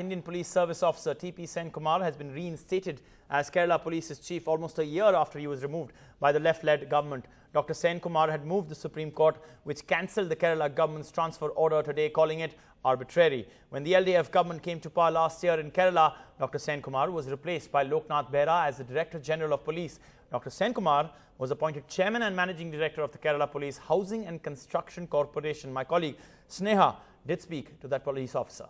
Indian Police Service Officer T.P. Sen Kumar has been reinstated as Kerala Police's chief almost a year after he was removed by the left-led government. Dr. Sen Kumar had moved the Supreme Court, which cancelled the Kerala government's transfer order today, calling it arbitrary. When the LDF government came to power last year in Kerala, Dr. Sen Kumar was replaced by Loknath Behra as the Director General of Police. Dr. Sen Kumar was appointed Chairman and Managing Director of the Kerala Police Housing and Construction Corporation. My colleague Sneha did speak to that police officer.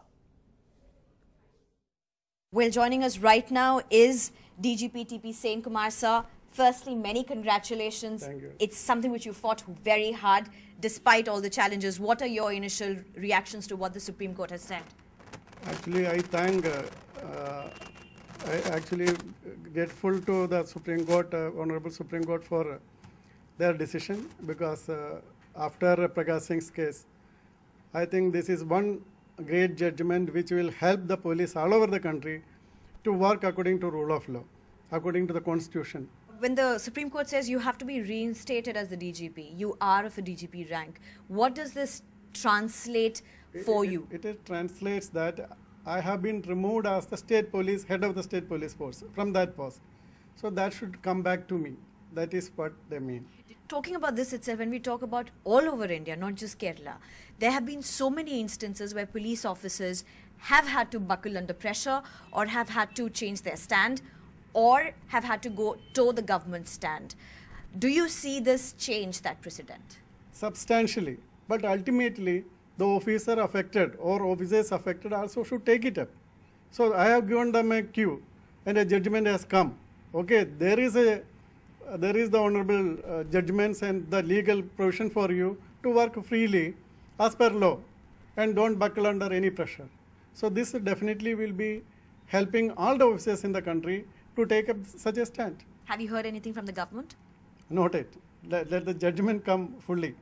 Well, joining us right now is DGP TP Sain Kumar sir. Firstly, many congratulations. Thank you. It's something which you fought very hard despite all the challenges. What are your initial reactions to what the Supreme Court has said? Actually, I thank, uh, uh, I actually grateful to the Supreme Court, uh, Honorable Supreme Court for their decision because uh, after Prakash Singh's case, I think this is one great judgment which will help the police all over the country to work according to rule of law, according to the constitution. When the Supreme Court says you have to be reinstated as the DGP, you are of a DGP rank. What does this translate for it, it, you? It, it translates that I have been removed as the state police, head of the state police force from that post. So that should come back to me. That is what they mean. Talking about this itself, when we talk about all over India, not just Kerala, there have been so many instances where police officers have had to buckle under pressure or have had to change their stand or have had to go toe the government stand. Do you see this change that precedent? Substantially. But ultimately, the officer affected or officers affected also should take it up. So I have given them a cue and a judgment has come. Okay, there is a uh, there is the honorable uh, judgments and the legal provision for you to work freely as per law and don't buckle under any pressure. So this definitely will be helping all the officers in the country to take up such a stand. Have you heard anything from the government? Not yet. Let, let the judgment come fully.